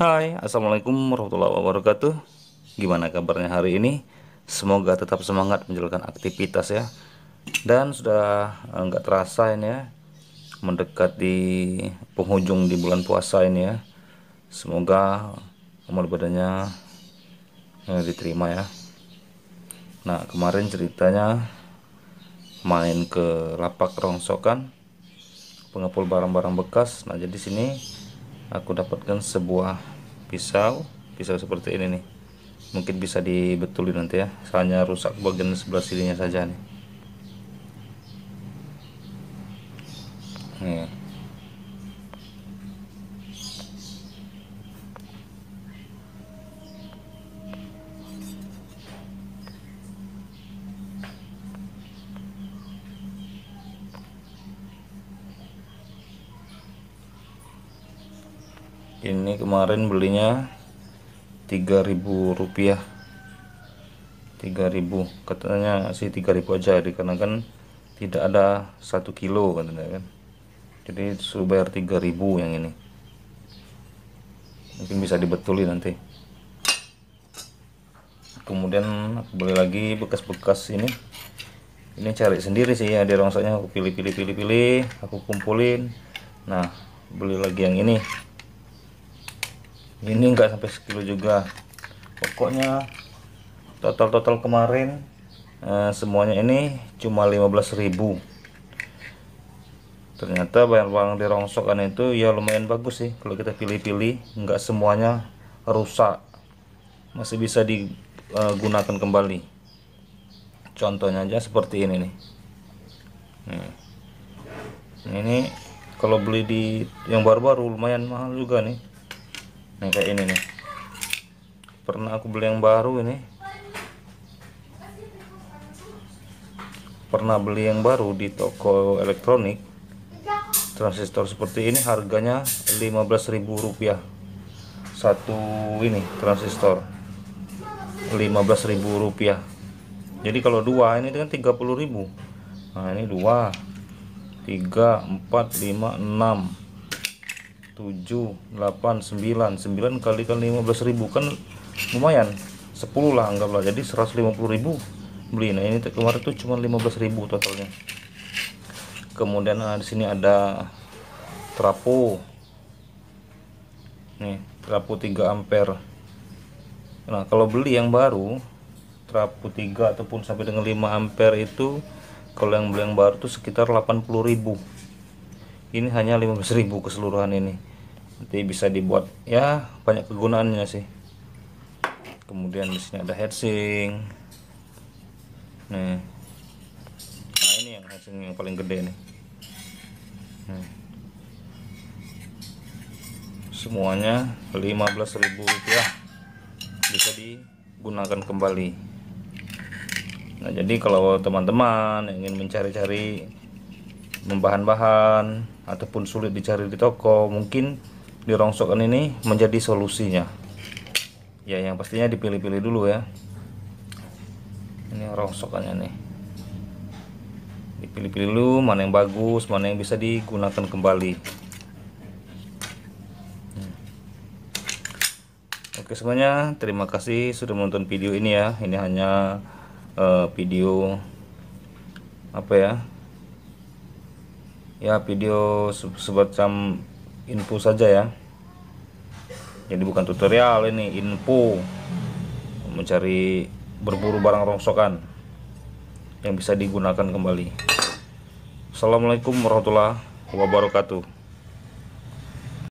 Hai, Assalamualaikum warahmatullahi wabarakatuh Gimana kabarnya hari ini? Semoga tetap semangat menjalankan aktivitas ya Dan sudah eh, nggak terasa ini ya Mendekati penghujung di bulan puasa ini ya Semoga amal badannya eh, diterima ya Nah kemarin ceritanya Main ke lapak rongsokan Pengepul barang-barang bekas Nah jadi sini aku dapatkan sebuah pisau pisau seperti ini nih mungkin bisa dibetulin nanti ya soalnya rusak bagian sebelah sininya saja nih nih ini kemarin belinya 3000 rupiah 3000 katanya sih 3000 aja dikarenakan tidak ada satu kilo katanya kan jadi suruh bayar 3000 yang ini mungkin bisa dibetulin nanti kemudian aku beli lagi bekas-bekas ini ini cari sendiri sih ya di rongsoknya aku pilih pilih pilih pilih aku kumpulin nah beli lagi yang ini ini enggak sampai sekilo juga pokoknya total-total kemarin eh, semuanya ini cuma 15.000 ternyata barang-barang di rongsokan itu ya lumayan bagus sih kalau kita pilih-pilih enggak semuanya rusak masih bisa digunakan eh, kembali contohnya aja seperti ini nih nih ini kalau beli di yang baru-baru lumayan mahal juga nih yang kayak ini nih pernah aku beli yang baru ini pernah beli yang baru di toko elektronik transistor seperti ini harganya Rp15.000 satu ini transistor Rp15.000 jadi kalau dua ini kan 30.000 nah ini dua tiga empat lima enam. 7, 8, 9 9 kali kan 15 ribu kan lumayan 10 lah anggaplah jadi 150 ribu beli nah ini kemarin tuh cuma 15 ribu totalnya kemudian nah, di sini ada trapo nih trapo 3 ampere nah kalau beli yang baru trapo 3 ataupun sampai dengan 5 ampere itu kalau yang beli yang baru tuh sekitar 80 ribu ini hanya 15.000 keseluruhan ini nanti bisa dibuat ya banyak kegunaannya sih kemudian di sini ada heatsink nih nah ini yang heatsink yang paling gede nih nih semuanya 15.000 rupiah bisa digunakan kembali nah jadi kalau teman-teman ingin mencari-cari membahan bahan ataupun sulit dicari di toko mungkin dirongsokan ini menjadi solusinya ya yang pastinya dipilih-pilih dulu ya ini rongsokannya nih dipilih-pilih dulu mana yang bagus mana yang bisa digunakan kembali hmm. oke semuanya terima kasih sudah menonton video ini ya ini hanya uh, video apa ya ya video se semacam info saja ya jadi bukan tutorial ini info mencari berburu barang rongsokan yang bisa digunakan kembali Assalamualaikum warahmatullahi wabarakatuh